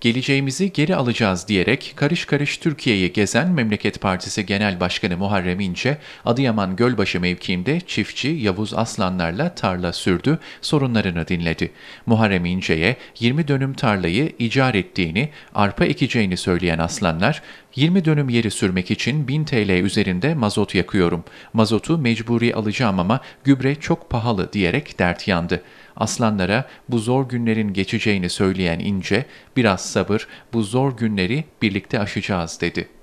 geleceğimizi geri alacağız diyerek karış karış Türkiye'yi gezen Memleket Partisi Genel Başkanı Muharrem İnce, Adıyaman Gölbaşı mevkiinde çiftçi Yavuz Aslanlarla tarla sürdü, sorunlarını dinledi. Muharrem İnce'ye 20 dönüm tarlayı icar ettiğini, arpa ekeceğini söyleyen Aslanlar, 20 dönüm yeri sürmek için 1000 TL üzerinde mazot yakıyorum. Mazotu mecburi alacağım ama gübre çok pahalı diyerek dert yandı. Aslanlara bu zor günlerin geçeceğini söyleyen İnce, biraz sabır, bu zor günleri birlikte aşacağız dedi.''